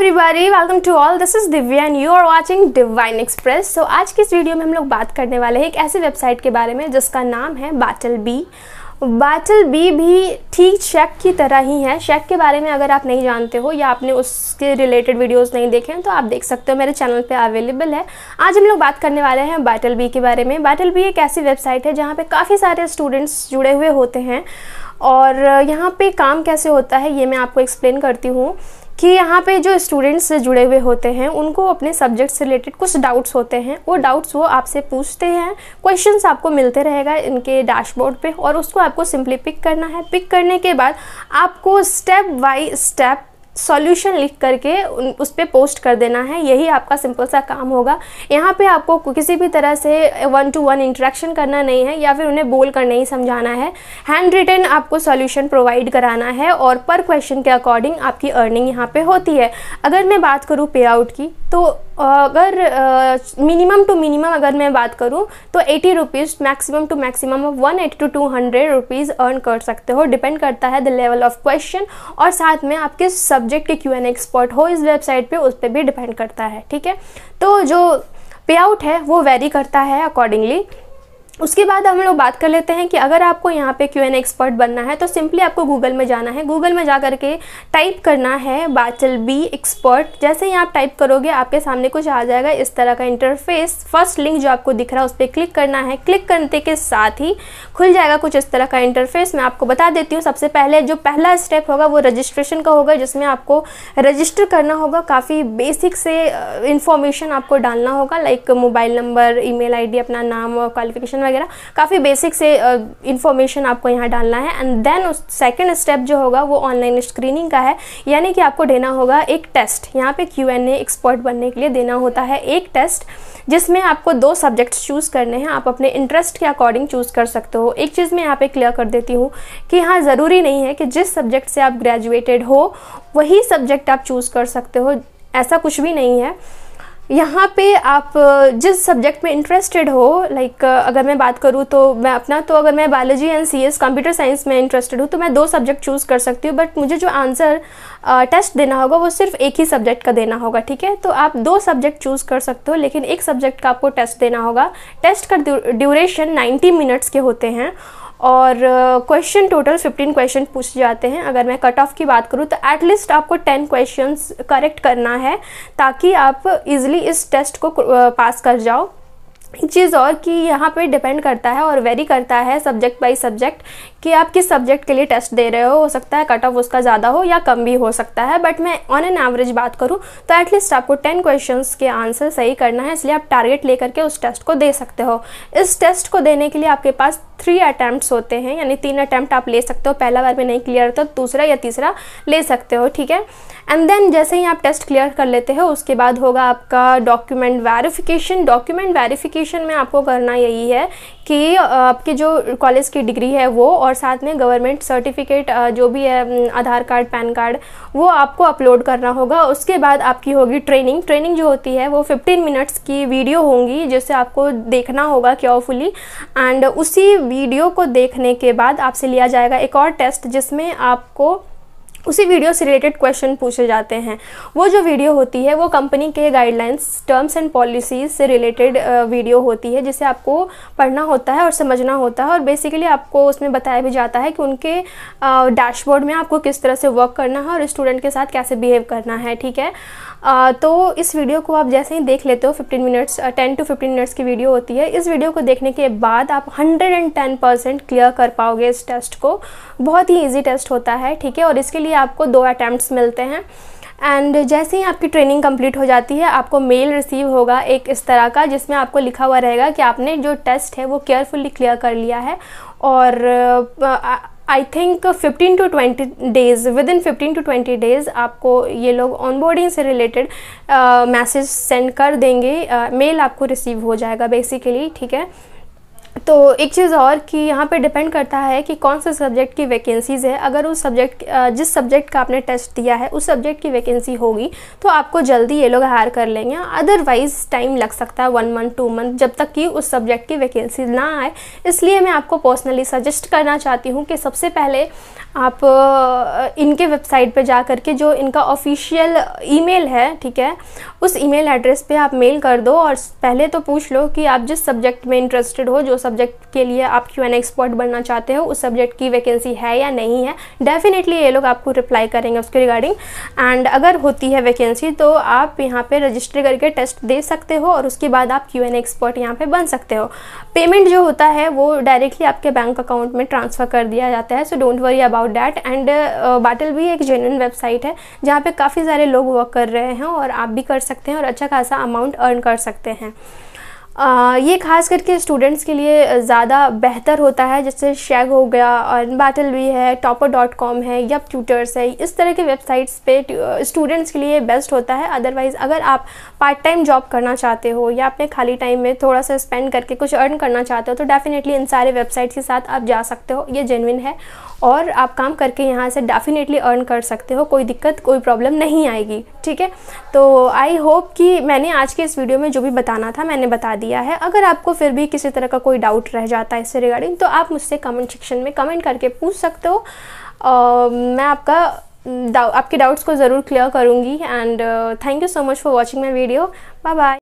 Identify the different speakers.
Speaker 1: everybody welcome to all this is Divya and you are watching Divine Express so आज की इस video में हम लोग बात करने वाले हैं एक ऐसी वेबसाइट के बारे में जिसका नाम है बाटल बी बाटल बी भी ठीक शेक की तरह ही है शेक के बारे में अगर आप नहीं जानते हो या आपने उसके रिलेटेड वीडियोस नहीं देखे हैं तो आप देख सकते हो मेरे चैनल पे अवेलेबल है आज हम लोग बात करने वाले हैं बाटल बी के बारे में बाटल बी एक ऐसी वेबसाइट है जहाँ पे काफ़ी सारे स्टूडेंट्स जुड़े हुए होते हैं और यहाँ पे काम कैसे होता है ये मैं आपको एक्सप्लेन करती हूँ कि यहाँ पे जो स्टूडेंट्स से जुड़े हुए होते हैं उनको अपने सब्जेक्ट से रिलेटेड कुछ डाउट्स होते हैं वो डाउट्स वो आपसे पूछते हैं क्वेश्चंस आपको मिलते रहेगा इनके डैशबोर्ड पे और उसको आपको सिंपली पिक करना है पिक करने के बाद आपको स्टेप बाई स्टेप सॉल्यूशन लिख करके उस पर पोस्ट कर देना है यही आपका सिंपल सा काम होगा यहाँ पे आपको किसी भी तरह से वन टू वन इंट्रैक्शन करना नहीं है या फिर उन्हें बोल कर नहीं समझाना है हैंड रिटर्न आपको सॉल्यूशन प्रोवाइड कराना है और पर क्वेश्चन के अकॉर्डिंग आपकी अर्निंग यहाँ पे होती है अगर मैं बात करूँ पे आउट की तो अगर मिनिमम टू मिनिमम अगर मैं बात करूँ तो eighty rupees maximum to maximum आप one eighty to two hundred rupees earn कर सकते हो डिपेंड करता है द लेवल ऑफ क्वेश्चन और साथ में आप किस सब्जेक्ट के क्यू एन एक्सपर्ट हो इस वेबसाइट पे उस पर भी डिपेंड करता है ठीक है तो जो पे आउट है वो वेरी करता है अकॉर्डिंगली उसके बाद हम लोग बात कर लेते हैं कि अगर आपको यहाँ पे क्यू एन एक्सपर्ट बनना है तो सिंपली आपको गूगल में जाना है गूगल में जा करके टाइप करना है बाचल बी एक्सपर्ट जैसे ही आप टाइप करोगे आपके सामने कुछ आ जाएगा इस तरह का इंटरफेस फर्स्ट लिंक जो आपको दिख रहा है उस पर क्लिक करना है क्लिक करने के साथ ही खुल जाएगा कुछ इस तरह का इंटरफेस मैं आपको बता देती हूँ सबसे पहले जो पहला स्टेप होगा वो रजिस्ट्रेशन का होगा जिसमें आपको रजिस्टर करना होगा काफ़ी बेसिक से इन्फॉर्मेशन आपको डालना होगा like mobile number email अपना नाम और क्वालिफिकेशन वगैरह काफ़ी बेसिक से इन्फॉर्मेशन आपको यहाँ डालना है एंड देन उस सेकेंड स्टेप जो होगा वो ऑनलाइन स्क्रीनिंग का है यानी कि आपको देना होगा एक टेस्ट यहाँ पे क्यू एन एक्सपर्ट बनने के लिए देना होता है एक टेस्ट जिसमें आपको दो सब्जेक्ट्स चूज़ करने हैं आप अपने इंटरेस्ट के अकॉर्डिंग चूज़ कर सकते हो एक चीज़ मैं यहाँ पे क्लियर कर देती हूँ कि हाँ ज़रूरी नहीं है कि जिस सब्जेक्ट से आप ग्रेजुएटेड हो वही सब्जेक्ट आप चूज़ कर सकते हो ऐसा कुछ भी नहीं है यहाँ पे आप जिस सब्जेक्ट में इंटरेस्टेड हो लाइक अगर मैं बात करूँ तो मैं अपना तो अगर मैं biology and CS computer science में इंटरेस्टेड हूँ तो मैं दो सब्जेक्ट चूज़ कर सकती हूँ बट मुझे जो आंसर टेस्ट देना होगा वो सिर्फ एक ही सब्जेक्ट का देना होगा ठीक है तो आप दो सब्जेक्ट चूज़ कर सकते हो लेकिन एक सब्जेक्ट का आपको टेस्ट देना होगा टेस्ट का ड्यूरेशन नाइन्टी मिनट्स के होते हैं और क्वेश्चन टोटल 15 क्वेश्चन पूछे जाते हैं अगर मैं कट ऑफ की बात करूँ तो एटलीस्ट आपको 10 क्वेश्चन करेक्ट करना है ताकि आप इजिली इस टेस्ट को पास कर जाओ एक चीज़ और कि यहाँ पे डिपेंड करता है और वेरी करता है सब्जेक्ट बाय सब्जेक्ट कि आप किस सब्जेक्ट के लिए टेस्ट दे रहे हो हो सकता है कट ऑफ उसका ज़्यादा हो या कम भी हो सकता है बट मैं ऑन एन एवरेज बात करूँ तो एटलीस्ट आपको टेन क्वेश्चन के आंसर सही करना है इसलिए आप टारगेट लेकर के उस टेस्ट को दे सकते हो इस टेस्ट को देने के लिए आपके पास थ्री अटैम्प्ट होते हैं यानी तीन अटैम्प्ट आप ले सकते हो पहला बार में नहीं क्लियर तो दूसरा या तीसरा ले सकते हो ठीक है एंड देन जैसे ही आप टेस्ट क्लियर कर लेते हो उसके बाद होगा आपका डॉक्यूमेंट वेरिफिकेशन डॉक्यूमेंट वेरिफिकेशन में आपको करना यही है कि आपकी जो कॉलेज की डिग्री है वो और और साथ में गवर्नमेंट सर्टिफिकेट जो भी है आधार कार्ड पैन कार्ड वो आपको अपलोड करना होगा उसके बाद आपकी होगी ट्रेनिंग ट्रेनिंग जो होती है वो 15 मिनट्स की वीडियो होंगी जिसे आपको देखना होगा केयरफुली एंड उसी वीडियो को देखने के बाद आपसे लिया जाएगा एक और टेस्ट जिसमें आपको उसी वीडियो से रिलेटेड क्वेश्चन पूछे जाते हैं वो जो वीडियो होती है वो कंपनी के गाइडलाइंस टर्म्स एंड पॉलिसीज से रिलेटेड वीडियो होती है जिसे आपको पढ़ना होता है और समझना होता है और बेसिकली आपको उसमें बताया भी जाता है कि उनके डैशबोर्ड में आपको किस तरह से वर्क करना है और स्टूडेंट के साथ कैसे बिहेव करना है ठीक है आ, तो इस वीडियो को आप जैसे ही देख लेते हो 15 मिनट्स 10 टू 15 मिनट्स की वीडियो होती है इस वीडियो को देखने के बाद आप 110 परसेंट क्लियर कर पाओगे इस टेस्ट को बहुत ही ईजी टेस्ट होता है ठीक है और इसके लिए लिए आपको दो अटैम्प्ट मिलते हैं एंड जैसे ही आपकी ट्रेनिंग कंप्लीट हो जाती है आपको मेल रिसीव होगा एक इस तरह का जिसमें आपको लिखा हुआ रहेगा कि आपने जो टेस्ट है वो केयरफुली क्लियर कर लिया है और I think 15 to 20 days within fifteen to 20 days आपको ये लोग ऑनबोर्डिंग से रिलेटेड मैसेज सेंड कर देंगे मेल uh, आपको रिसीव हो जाएगा बेसिकली ठीक है तो एक चीज़ और कि यहाँ पे डिपेंड करता है कि कौन से सब्जेक्ट की वैकेंसीज़ है अगर उस सब्जेक्ट जिस सब्जेक्ट का आपने टेस्ट दिया है उस सब्जेक्ट की वैकेंसी होगी तो आपको जल्दी ये लोग हायर कर लेंगे अदरवाइज़ टाइम लग सकता है वन मंथ टू मंथ जब तक कि उस सब्जेक्ट की वैकेंसी ना आए इसलिए मैं आपको पर्सनली सजेस्ट करना चाहती हूँ कि सबसे पहले आप इनके वेबसाइट पर जा करके के जो इनका ऑफिशियल ईमेल है ठीक है उस ईमेल एड्रेस पर आप मेल कर दो और पहले तो पूछ लो कि आप जिस सब्जेक्ट में इंटरेस्टेड हो जो सब्जेक्ट सब्जेक्ट के लिए आप क्यू एन एक्सपर्ट बनना चाहते हो उस सब्जेक्ट की वैकेंसी है या नहीं है डेफिनेटली ये लोग आपको रिप्लाई करेंगे उसके रिगार्डिंग एंड अगर होती है वैकेंसी तो आप यहाँ पे रजिस्टर करके टेस्ट दे सकते हो और उसके बाद आप क्यू एन एक्सपर्ट यहाँ पे बन सकते हो पेमेंट जो होता है वो डायरेक्टली आपके बैंक अकाउंट में ट्रांसफ़र कर दिया जाता है so don't worry about that and bottle भी एक जेन्यन वेबसाइट है जहाँ पे काफ़ी सारे लोग वर्क कर रहे हैं और आप भी कर सकते हैं और अच्छा खासा अमाउंट अर्न कर सकते हैं ये खास करके स्टूडेंट्स के लिए ज़्यादा बेहतर होता है जैसे शेग हो गया और बैटल भी है टॉपर डॉट कॉम है या ट्यूटर्स है इस तरह के वेबसाइट्स पे स्टूडेंट्स के लिए बेस्ट होता है अदरवाइज़ अगर आप पार्ट टाइम जॉब करना चाहते हो या अपने खाली टाइम में थोड़ा सा स्पेंड करके कुछ अर्न करना चाहते हो तो डेफ़िनेटली इन सारे वेबसाइट्स के साथ आप जा सकते हो ये जेनविन है और आप काम करके यहाँ से डेफ़िनेटली अर्न कर सकते हो कोई दिक्कत कोई प्रॉब्लम नहीं आएगी ठीक है तो आई होप कि मैंने आज के इस वीडियो में जो भी बताना था मैंने बता दिया है अगर आपको फिर भी किसी तरह का कोई डाउट रह जाता है इससे रिगार्डिंग तो आप मुझसे कमेंट सेक्शन में कमेंट करके पूछ सकते हो मैं आपका आपके डाउट्स को ज़रूर क्लियर करूँगी and thank you so much for watching my video bye bye